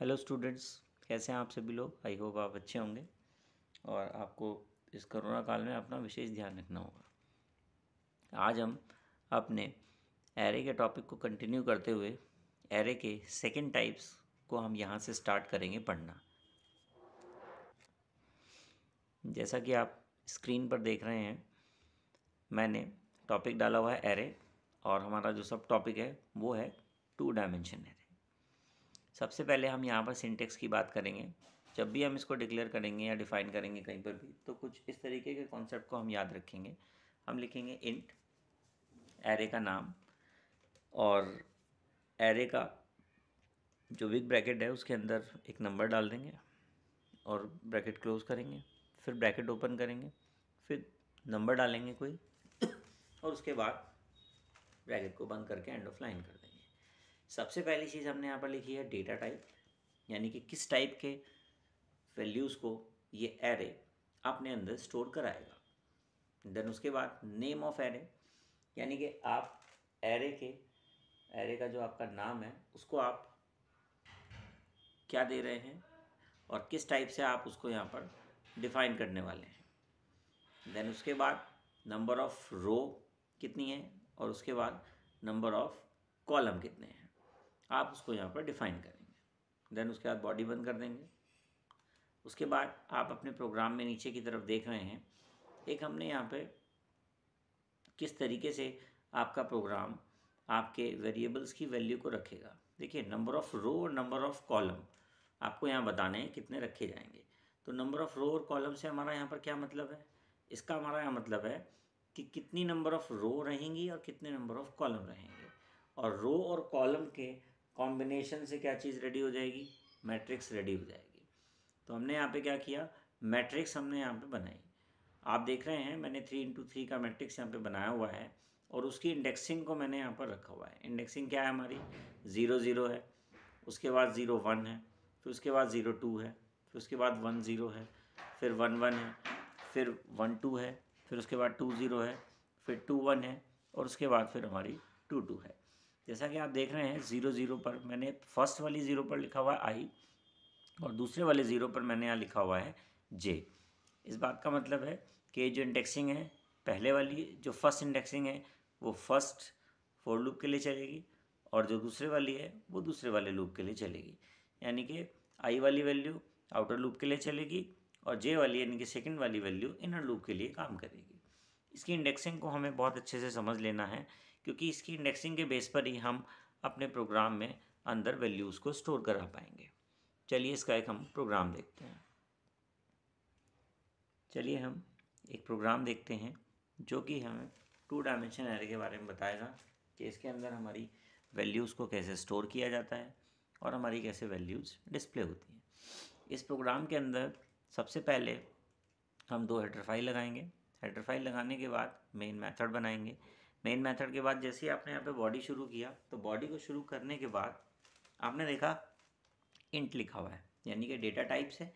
hello students कैसे हैं आप सभी लोग आई होप आप अच्छे होंगे और आपको इस कोरोना काल में अपना विशेष ध्यान रखना होगा आज हम अपने एरे के टॉपिक को कंटिन्यू करते हुए एरे के सेकंड टाइप्स को हम यहाँ से स्टार्ट करेंगे पढ़ना जैसा कि आप स्क्रीन पर देख रहे हैं मैंने टॉपिक डाला हुआ है एरे और हमारा जो सब टॉपिक है वो है टू डायमेंशन है सबसे पहले हम यहाँ पर सिंटेक्स की बात करेंगे जब भी हम इसको डिक्लेयर करेंगे या डिफाइन करेंगे कहीं पर भी तो कुछ इस तरीके के कॉन्सेप्ट को हम याद रखेंगे हम लिखेंगे इंट एरे का नाम और एरे का जो बिग ब्रैकेट है उसके अंदर एक नंबर डाल देंगे और ब्रैकेट क्लोज करेंगे फिर ब्रैकेट ओपन करेंगे फिर नंबर डालेंगे कोई और उसके बाद ब्रैकेट को बंद करके एंड ऑफ लाइन कर देंगे सबसे पहली चीज़ हमने यहाँ पर लिखी है डेटा टाइप यानी कि किस टाइप के वैल्यूज़ को ये एरे अपने अंदर स्टोर कराएगा देन उसके बाद नेम ऑफ एरे यानी कि आप एरे के एरे का जो आपका नाम है उसको आप क्या दे रहे हैं और किस टाइप से आप उसको यहाँ पर डिफाइन करने वाले हैं देन उसके बाद नंबर ऑफ़ रो कितनी है और उसके बाद नंबर ऑफ़ कॉलम कितने हैं आप उसको यहाँ पर डिफाइन करेंगे देन उसके बाद बॉडी बंद कर देंगे उसके बाद आप अपने प्रोग्राम में नीचे की तरफ देख रहे हैं एक हमने यहाँ पर किस तरीके से आपका प्रोग्राम आपके वेरिएबल्स की वैल्यू को रखेगा देखिए नंबर ऑफ़ रो और नंबर ऑफ़ कॉलम आपको यहाँ बताने हैं कितने रखे जाएंगे तो नंबर ऑफ़ रो और कॉलम से हमारा यहाँ पर क्या मतलब है इसका हमारा यहाँ मतलब है कि कितनी नंबर ऑफ़ रो रहेंगी और कितने नंबर ऑफ़ कॉलम रहेंगे और रो और कॉलम के कॉम्बिनेशन से क्या चीज़ रेडी हो जाएगी मैट्रिक्स रेडी हो जाएगी तो हमने यहाँ पे क्या किया मैट्रिक्स हमने यहाँ पे बनाई आप देख रहे हैं मैंने थ्री इंटू थ्री का मैट्रिक्स यहाँ पे बनाया हुआ है और उसकी इंडेक्सिंग को मैंने यहाँ पर रखा हुआ है इंडेक्सिंग क्या है हमारी ज़ीरो ज़ीरो है उसके बाद ज़ीरो वन है फिर उसके बाद ज़ीरो टू है फिर उसके बाद वन ज़ीरो है फिर वन वन है फिर वन टू है फिर उसके बाद टू ज़ीरो है फिर टू वन है और उसके बाद फिर हमारी टू टू है जैसा कि आप देख रहे हैं ज़ीरो ज़ीरो पर मैंने फर्स्ट वाली ज़ीरो पर लिखा हुआ है आई और दूसरे वाले ज़ीरो पर मैंने यहाँ लिखा हुआ है जे इस बात का मतलब है कि जो इंडेक्सिंग है पहले वाली जो फर्स्ट इंडेक्सिंग है वो फर्स्ट फोर लूप के लिए चलेगी और जो दूसरे वाली है वो दूसरे वाले लूप के लिए चलेगी यानी कि आई वाली वैल्यू आउटर लूप के लिए चलेगी और जे वाली यानी कि सेकेंड वाली वैल्यू इनर लूप के लिए काम करेगी इसकी इंडेक्सिंग को हमें बहुत अच्छे से समझ लेना है क्योंकि इसकी इंडेक्सिंग के बेस पर ही हम अपने प्रोग्राम में अंदर वैल्यूज़ को स्टोर करा पाएंगे चलिए इसका एक हम प्रोग्राम देखते हैं चलिए हम एक प्रोग्राम देखते हैं जो कि हमें टू डायमेंशन एरे के बारे में बताएगा कि इसके अंदर हमारी वैल्यूज़ को कैसे स्टोर किया जाता है और हमारी कैसे वैल्यूज़ डिस्प्ले होती हैं इस प्रोग्राम के अंदर सबसे पहले हम दो हेडर फाइल लगाएंगे हेडर फाइल लगाने के बाद मेन मेथड बनाएंगे मेन मेथड के बाद जैसे ही आपने यहाँ पे बॉडी शुरू किया तो बॉडी को शुरू करने के बाद आपने देखा इंट लिखा हुआ है यानी कि डेटा टाइप्स है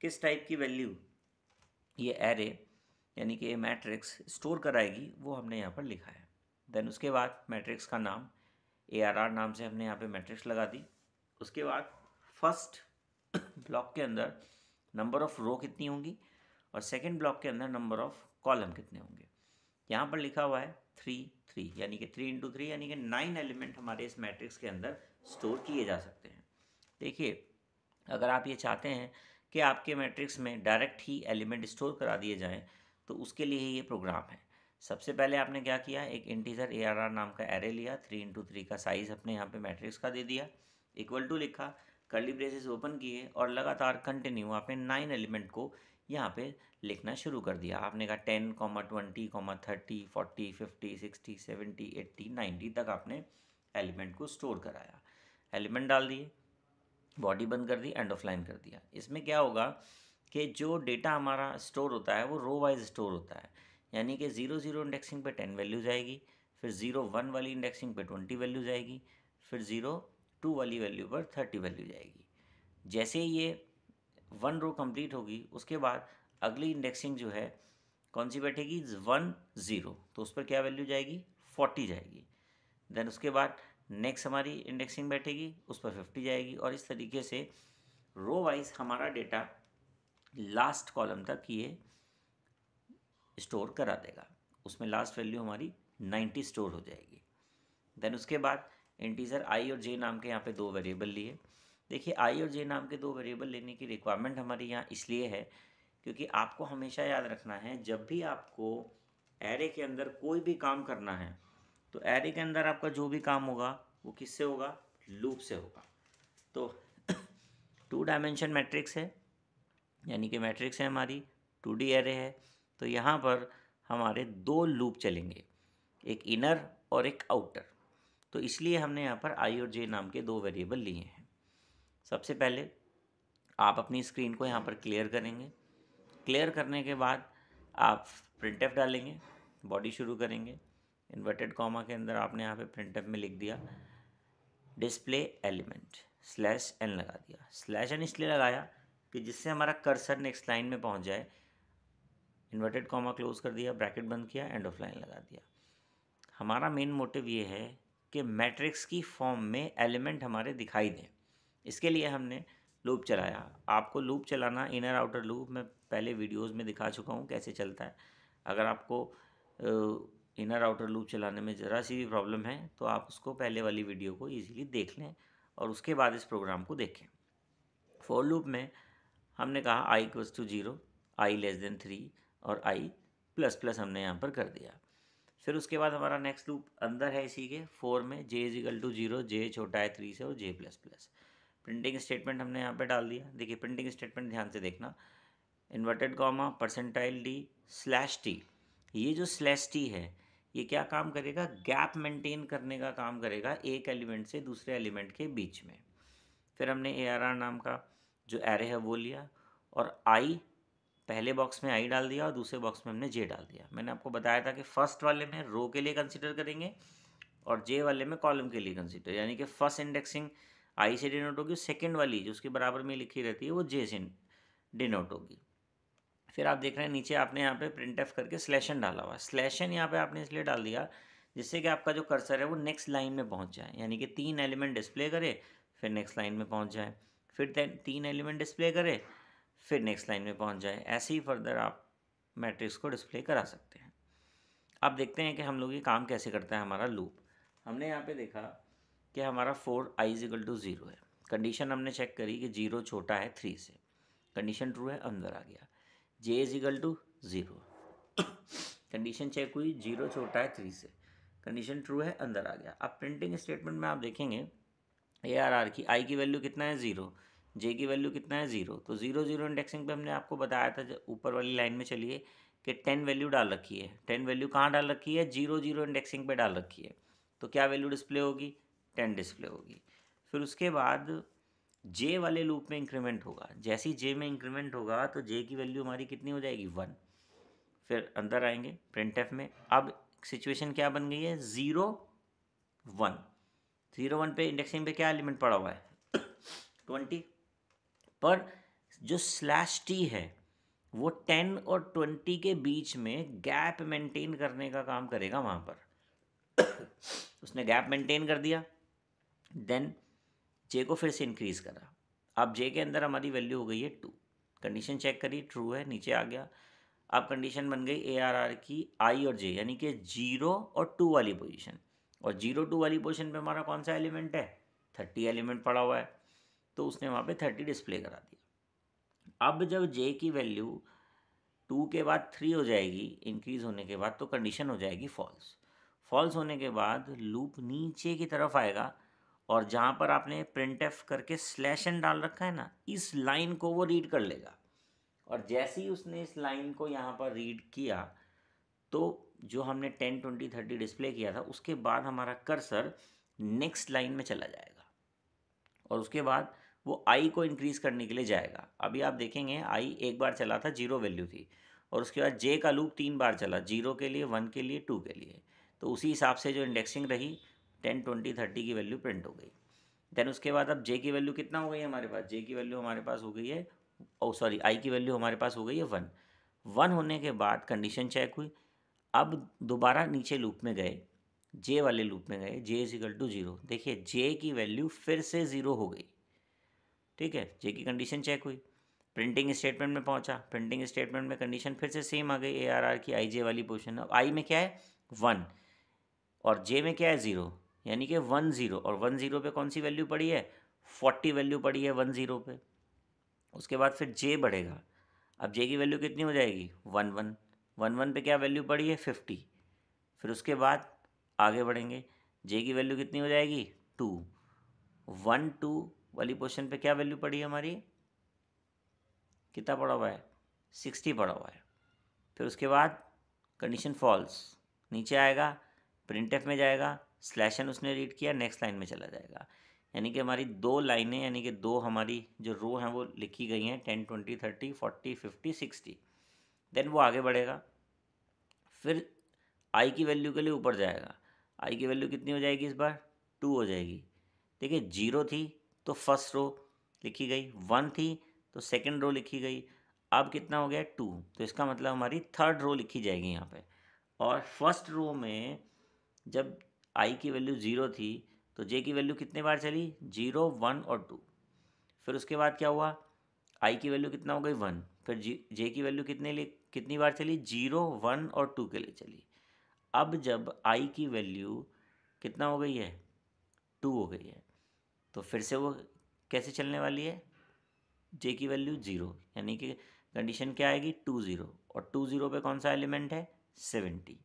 किस टाइप की वैल्यू ये एरे यानी कि मैट्रिक्स स्टोर कराएगी वो हमने यहाँ पर लिखा है देन उसके बाद मैट्रिक्स का नाम ए आर आर नाम से हमने यहाँ पर मैट्रिक्स लगा दी उसके बाद फर्स्ट ब्लॉक के अंदर नंबर ऑफ़ रो कितनी होंगी और सेकेंड ब्लॉक के अंदर नंबर ऑफ़ कॉलम कितने होंगे यहाँ पर लिखा हुआ है थ्री थ्री यानी कि थ्री इंटू थ्री यानी कि नाइन एलिमेंट हमारे इस मैट्रिक्स के अंदर स्टोर किए जा सकते हैं देखिए अगर आप ये चाहते हैं कि आपके मैट्रिक्स में डायरेक्ट ही एलिमेंट स्टोर करा दिए जाएँ तो उसके लिए ही ये प्रोग्राम है सबसे पहले आपने क्या किया एक इंटीजर ए आर आर नाम का एरे लिया थ्री इंटू थ्री का साइज़ अपने यहाँ पे मैट्रिक्स का दे दिया इक्वल टू लिखा कर्ली ब्रेसेस ओपन किए और लगातार कंटिन्यू आपने नाइन एलिमेंट को यहाँ पे लिखना शुरू कर दिया आपने कहा ten comma twenty comma thirty forty fifty sixty seventy eighty ninety तक आपने एलिमेंट को स्टोर कराया एलिमेंट डाल दिए बॉडी बंद कर दी एंड ऑफ लाइन कर दिया इसमें क्या होगा कि जो डेटा हमारा स्टोर होता है वो रो वाइज स्टोर होता है यानी कि ज़ीरो ज़ीरो इंडेक्सिंग पे टेन वैल्यू जाएगी फिर ज़ीरो वन वाली इंडेक्सिंग पे ट्वेंटी वैल्यू जाएगी फिर ज़ीरो टू वाली वैल्यू पर थर्टी वैल्यू जाएगी जैसे ये वन रो कंप्लीट होगी उसके बाद अगली इंडेक्सिंग जो है कौन सी बैठेगी वन ज़ीरो तो उस पर क्या वैल्यू जाएगी फोर्टी जाएगी देन उसके बाद नेक्स्ट हमारी इंडेक्सिंग बैठेगी उस पर फिफ्टी जाएगी और इस तरीके से रो वाइज हमारा डेटा लास्ट कॉलम तक ये स्टोर करा देगा उसमें लास्ट वैल्यू हमारी नाइन्टी स्टोर हो जाएगी देन उसके बाद इंटीजर आई और जे नाम के यहाँ पे दो वेरिएबल लिए देखिए आई और जे नाम के दो वेरिएबल लेने की रिक्वायरमेंट हमारे यहाँ इसलिए है क्योंकि आपको हमेशा याद रखना है जब भी आपको एरे के अंदर कोई भी काम करना है तो एरे के अंदर आपका जो भी काम होगा वो किससे होगा लूप से होगा तो टू डायमेंशन मैट्रिक्स है यानी कि मैट्रिक्स है हमारी टू डी एरे है तो यहाँ पर हमारे दो लूप चलेंगे एक इनर और एक आउटर तो इसलिए हमने यहाँ पर आई और जे नाम के दो वेरिएबल लिए हैं सबसे पहले आप अपनी स्क्रीन को यहाँ पर क्लियर करेंगे क्लियर करने के बाद आप प्रिंट एफ डालेंगे बॉडी शुरू करेंगे इन्वर्टेड कॉमा के अंदर आपने यहाँ पे प्रिंट एफ में लिख दिया डिस्प्ले एलिमेंट स्लैश एन लगा दिया स्लैश एन इसलिए लगाया कि जिससे हमारा कर्सर नेक्स्ट लाइन में पहुँच जाए इन्वर्टेड कॉमा क्लोज कर दिया ब्रैकेट बंद किया एंड ऑफ लाइन लगा दिया हमारा मेन मोटिव ये है कि मैट्रिक्स की फॉर्म में एलिमेंट हमारे दिखाई दें इसके लिए हमने लूप चलाया आपको लूप चलाना इनर आउटर लूप मैं पहले वीडियोस में दिखा चुका हूँ कैसे चलता है अगर आपको इनर आउटर लूप चलाने में ज़रा सी भी प्रॉब्लम है तो आप उसको पहले वाली वीडियो को ईजीली देख लें और उसके बाद इस प्रोग्राम को देखें फोर लूप में हमने कहा I equal to zero I less than three और आई प्लस प्लस हमने यहाँ पर कर दिया फिर उसके बाद हमारा नेक्स्ट लूप अंदर है इसी के फोर में J equal to zero J छोटा है थ्री से और J plus plus printing statement हमने यहाँ पे डाल दिया देखिए प्रिंटिंग स्टेटमेंट ध्यान से देखना inverted comma percentile D slash T ये जो स्लैश टी है ये क्या काम करेगा गैप मेंटेन करने का काम करेगा एक एलिमेंट से दूसरे एलिमेंट के बीच में फिर हमने ए आर आर नाम का जो एरे है वो लिया और आई पहले बॉक्स में आई डाल दिया और दूसरे बॉक्स में हमने जे डाल दिया मैंने आपको बताया था कि फर्स्ट वाले में रो के लिए कंसिडर करेंगे और जे वाले में कॉलम के लिए कंसिडर यानी कि फर्स्ट इंडेक्सिंग आई से डिनोट होगी सेकेंड वाली जो उसके बराबर में लिखी रहती है वो जे से डिनोट होगी फिर आप देख रहे हैं नीचे आपने यहाँ पे प्रिंट एफ करके स्लेशन डाला हुआ स्लेशन यहाँ पे आपने इसलिए डाल दिया जिससे कि आपका जो कर्सर है वो नेक्स्ट लाइन में पहुँच जाए यानी कि तीन एलिमेंट डिस्प्ले करे फिर नेक्स्ट लाइन में पहुँच जाए फिर तीन एलिमेंट डिस्प्ले करे फिर नेक्स्ट लाइन में पहुँच जाए ऐसे ही फर्दर आप मैट्रिक्स को डिस्प्ले करा सकते हैं अब देखते हैं कि हम लोग ये काम कैसे करता है हमारा लूप हमने यहाँ पे देखा कि हमारा for I equal to zero है कंडीशन हमने चेक करी कि जीरो छोटा है थ्री से कंडीशन ट्रू है अंदर आ गया J equal to zero condition check हुई जीरो छोटा है थ्री से कंडीशन ट्रू है अंदर आ गया अब प्रिंटिंग स्टेटमेंट में आप देखेंगे ए आर आर की आई की वैल्यू कितना है ज़ीरो जे की वैल्यू कितना है ज़ीरो तो ज़ीरो ज़ीरो इंडेक्सिंग पे हमने आपको बताया था जब ऊपर वाली लाइन में चलिए कि टेन वैल्यू डाल रखी है टेन वैल्यू कहाँ डाल रखी है जीरो जीरो इंडेक्सिंग पे डाल रखी है तो क्या वैल्यू डिस्प्ले होगी टेन डिस्प्ले होगी फिर उसके बाद जे वाले लूप में इंक्रीमेंट होगा जैसी जे में इंक्रीमेंट होगा तो जे की वैल्यू हमारी कितनी हो जाएगी वन फिर अंदर आएंगे प्रिंट एफ में अब सिचुएशन क्या बन गई है ज़ीरो वन ज़ीरो वन पे इंडेक्सिंग पे क्या एलिमेंट पड़ा हुआ है ट्वेंटी पर जो स्लैश टी है वो टेन और ट्वेंटी के बीच में गैप मेंटेन करने का काम करेगा वहाँ पर उसने गैप मेंटेन कर दिया देन जे को फिर से इंक्रीज़ करा अब जे के अंदर हमारी वैल्यू हो गई है टू कंडीशन चेक करी ट्रू है नीचे आ गया अब कंडीशन बन गई ए आर आर की आई और जे यानी कि जीरो और टू वाली पोजीशन और जीरो टू वाली पोजीशन पे हमारा कौन सा एलिमेंट है थर्टी एलिमेंट पड़ा हुआ है तो उसने वहाँ पे थर्टी डिस्प्ले करा दिया अब जब जे की वैल्यू टू के बाद थ्री हो जाएगी इंक्रीज़ होने के बाद तो कंडीशन हो जाएगी फॉल्स फॉल्स होने के बाद लूप नीचे की तरफ आएगा और जहाँ पर आपने प्रिंट एफ करके स्लैश एन डाल रखा है ना इस लाइन को वो रीड कर लेगा और जैसे ही उसने इस लाइन को यहाँ पर रीड किया तो जो हमने टेन ट्वेंटी थर्टी डिस्प्ले किया था उसके बाद हमारा कर्सर नेक्स्ट लाइन में चला जाएगा और उसके बाद वो आई को इंक्रीज़ करने के लिए जाएगा अभी आप देखेंगे आई एक बार चला था जीरो वैल्यू थी और उसके बाद जे का लूप तीन बार चला जीरो के लिए वन के लिए टू के लिए तो उसी हिसाब से जो इंडेक्सिंग रही टेन ट्वेंटी थर्टी की वैल्यू प्रिंट हो गई देन उसके बाद अब जे की वैल्यू कितना हो गई हमारे पास जे की वैल्यू हमारे पास हो गई है ओ सॉरी आई की वैल्यू हमारे पास हो गई है वन वन होने के बाद कंडीशन चेक हुई अब दोबारा नीचे लूप में गए जे वाले लूप में गए J is equal to zero देखिए जे की वैल्यू फिर से ज़ीरो हो गई ठीक है जे की कंडीशन चेक हुई प्रिंटिंग स्टेटमेंट में पहुंचा प्रिंटिंग स्टेटमेंट में कंडीशन फिर से सेम आ गई ए आर आर की आई जे वाली पोजिशन अब आई में क्या है वन और जे में क्या है ज़ीरो यानी कि वन ज़ीरो और वन ज़ीरो पे कौन सी वैल्यू पड़ी है फोर्टी वैल्यू पड़ी है वन ज़ीरो पे उसके बाद फिर जे बढ़ेगा अब जे की वैल्यू कितनी हो जाएगी वन वन वन वन पे क्या वैल्यू पड़ी है फिफ्टी फिर उसके बाद आगे बढ़ेंगे जे की वैल्यू कितनी हो जाएगी टू वन टू वाली पोजिशन पे क्या वैल्यू पड़ी है हमारी कितना पड़ा हुआ है सिक्सटी पड़ा हुआ है फिर उसके बाद कंडीशन फॉल्स नीचे आएगा प्रिंट में जाएगा स्लैश एन उसने रीड किया नेक्स्ट लाइन में चला जाएगा यानी कि हमारी दो लाइनें यानी कि दो हमारी जो रो हैं वो लिखी गई हैं ten twenty thirty forty fifty sixty then वो आगे बढ़ेगा फिर आई की वैल्यू के लिए ऊपर जाएगा आई की वैल्यू कितनी हो जाएगी इस बार टू हो जाएगी देखिए जीरो थी तो फर्स्ट रो लिखी गई वन थी तो सेकेंड रो लिखी गई अब कितना हो गया टू तो इसका मतलब हमारी थर्ड रो लिखी जाएगी यहाँ पे और फर्स्ट रो में जब आई की वैल्यू ज़ीरो थी तो जे की वैल्यू कितने बार चली जीरो वन और टू फिर उसके बाद क्या हुआ आई की वैल्यू कितना हो गई वन फिर जी जे की वैल्यू कितने लिए कितनी बार चली जीरो वन और टू के लिए चली अब जब आई की वैल्यू कितना हो गई है टू हो गई है तो फिर से वो कैसे चलने वाली है जे की वैल्यू ज़ीरो यानी कि कंडीशन क्या आएगी टू ज़ीरो और टू ज़ीरो पे कौन सा एलिमेंट है सेवेंटी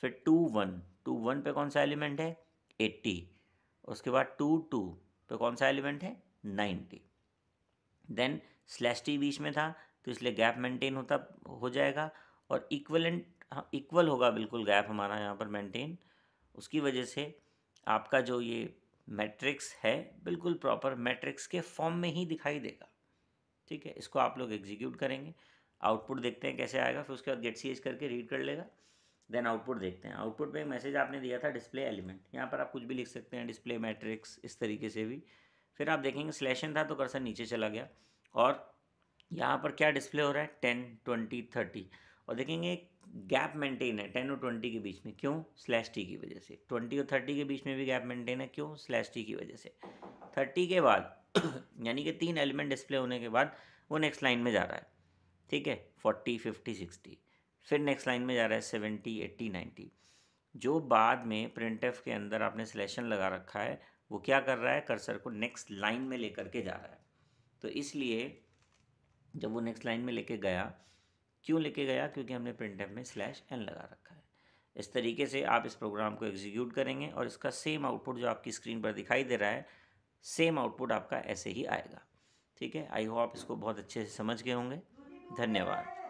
फिर टू वन टू वन पे कौन सा एलिमेंट है एट्टी उसके बाद टू टू पे कौन सा एलिमेंट है नाइन्टी देन स्लैश टी बीच में था तो इसलिए गैप मेंटेन होता हो जाएगा और इक्वलेंट हाँ, इक्वल होगा बिल्कुल गैप हमारा यहाँ पर मेंटेन उसकी वजह से आपका जो ये मैट्रिक्स है बिल्कुल प्रॉपर मैट्रिक्स के फॉर्म में ही दिखाई देगा ठीक है इसको आप लोग एग्जीक्यूट करेंगे आउटपुट देखते हैं कैसे आएगा फिर उसके बाद गेट सी एच करके रीड कर लेगा देन आउटपुट देखते हैं आउटपुट में मैसेज आपने दिया था डिस्प्ले एलिमेंट यहाँ पर आप कुछ भी लिख सकते हैं डिस्प्ले मैट्रिक्स इस तरीके से भी फिर आप देखेंगे स्लेशन था तो कर्सर नीचे चला गया और यहाँ पर क्या डिस्प्ले हो रहा है टेन ट्वेंटी थर्टी और देखेंगे गैप मेंटेन है टेन और ट्वेंटी के बीच में क्यों स्लैश टी की वजह से ट्वेंटी और थर्टी के बीच में भी गैप मेंटेन है क्यों स्लैश टी की वजह से थर्टी के बाद यानी कि तीन एलिमेंट डिस्प्ले होने के बाद वो नेक्स्ट लाइन में जा रहा है ठीक है फोर्टी फिफ्टी सिक्सटी फिर नेक्स्ट लाइन में जा रहा है सेवेंटी एट्टी नाइन्टी जो बाद में प्रिंट के अंदर आपने सिलेक्शन लगा रखा है वो क्या कर रहा है कर्सर को नेक्स्ट लाइन में लेकर के जा रहा है तो इसलिए जब वो नेक्स्ट लाइन में लेके गया क्यों लेके गया क्योंकि हमने प्रिंट में स्लैश एन लगा रखा है इस तरीके से आप इस प्रोग्राम को एग्जीक्यूट करेंगे और इसका सेम आउटपुट जो आपकी स्क्रीन पर दिखाई दे रहा है सेम आउटपुट आपका ऐसे ही आएगा ठीक है आई होप इसको बहुत अच्छे से समझ गए होंगे धन्यवाद